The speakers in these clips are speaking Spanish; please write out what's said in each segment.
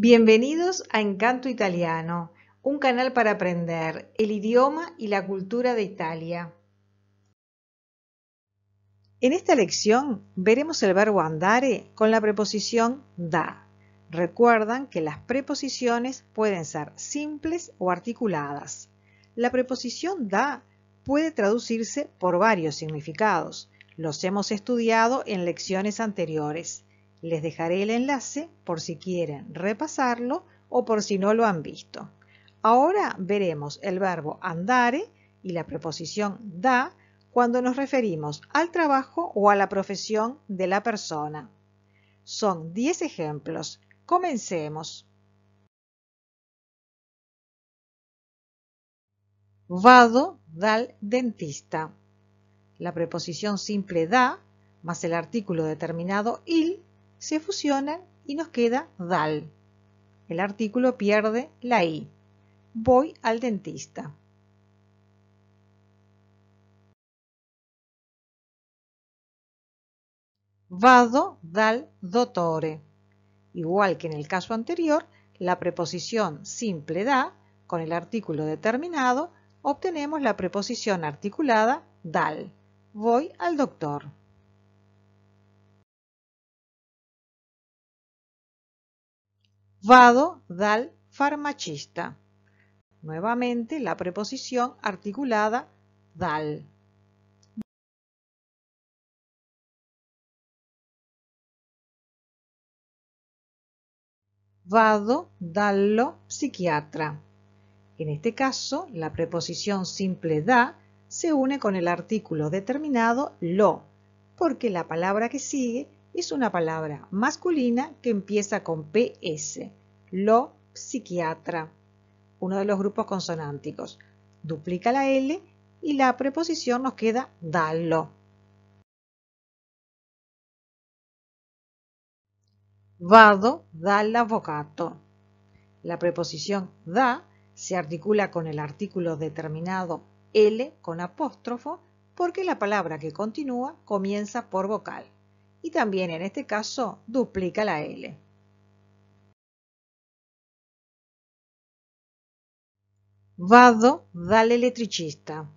Bienvenidos a Encanto Italiano, un canal para aprender el idioma y la cultura de Italia. En esta lección veremos el verbo andare con la preposición da. Recuerdan que las preposiciones pueden ser simples o articuladas. La preposición da puede traducirse por varios significados. Los hemos estudiado en lecciones anteriores. Les dejaré el enlace por si quieren repasarlo o por si no lo han visto. Ahora veremos el verbo andare y la preposición da cuando nos referimos al trabajo o a la profesión de la persona. Son 10 ejemplos. Comencemos. Vado dal dentista. La preposición simple da más el artículo determinado il se fusionan y nos queda dal. El artículo pierde la i. Voy al dentista. Vado dal dottore. Igual que en el caso anterior, la preposición simple da, con el artículo determinado, obtenemos la preposición articulada dal. Voy al doctor. vado dal farmacista. Nuevamente la preposición articulada dal. Vado dallo psiquiatra. En este caso, la preposición simple da se une con el artículo determinado lo, porque la palabra que sigue es una palabra masculina que empieza con PS, lo psiquiatra, uno de los grupos consonánticos. Duplica la L y la preposición nos queda dallo. Vado dall'avvocato. La preposición da se articula con el artículo determinado L con apóstrofo porque la palabra que continúa comienza por vocal y también en este caso duplica la L. Vado dal electricista.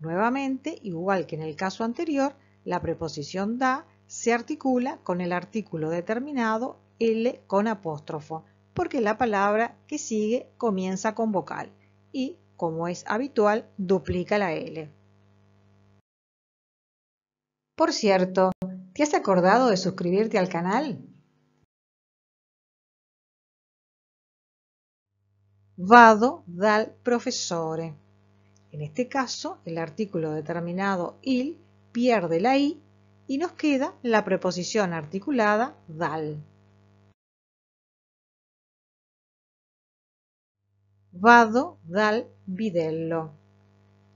Nuevamente, igual que en el caso anterior, la preposición da se articula con el artículo determinado L con apóstrofo, porque la palabra que sigue comienza con vocal y, como es habitual, duplica la L. Por cierto, ¿Te has acordado de suscribirte al canal? Vado dal professore. En este caso, el artículo determinado il pierde la i y nos queda la preposición articulada dal. Vado dal bidello.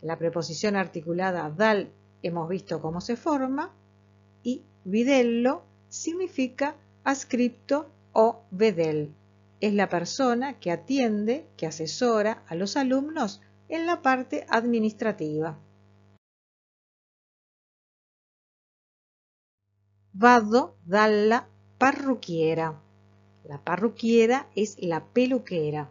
La preposición articulada dal hemos visto cómo se forma y vidello significa ascripto o vedel. Es la persona que atiende, que asesora a los alumnos en la parte administrativa. Vado dalla parruquiera. La parruquiera es la peluquera.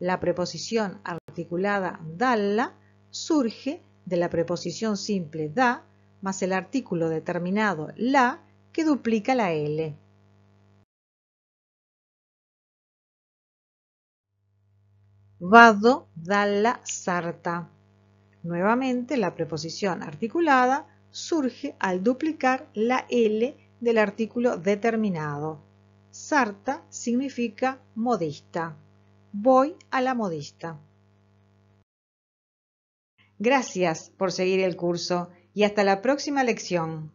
La preposición articulada dalla surge de la preposición simple da más el artículo determinado la que duplica la L. Vado dalla sarta. Nuevamente la preposición articulada surge al duplicar la L del artículo determinado. Sarta significa modista. Voy a la modista. Gracias por seguir el curso y hasta la próxima lección.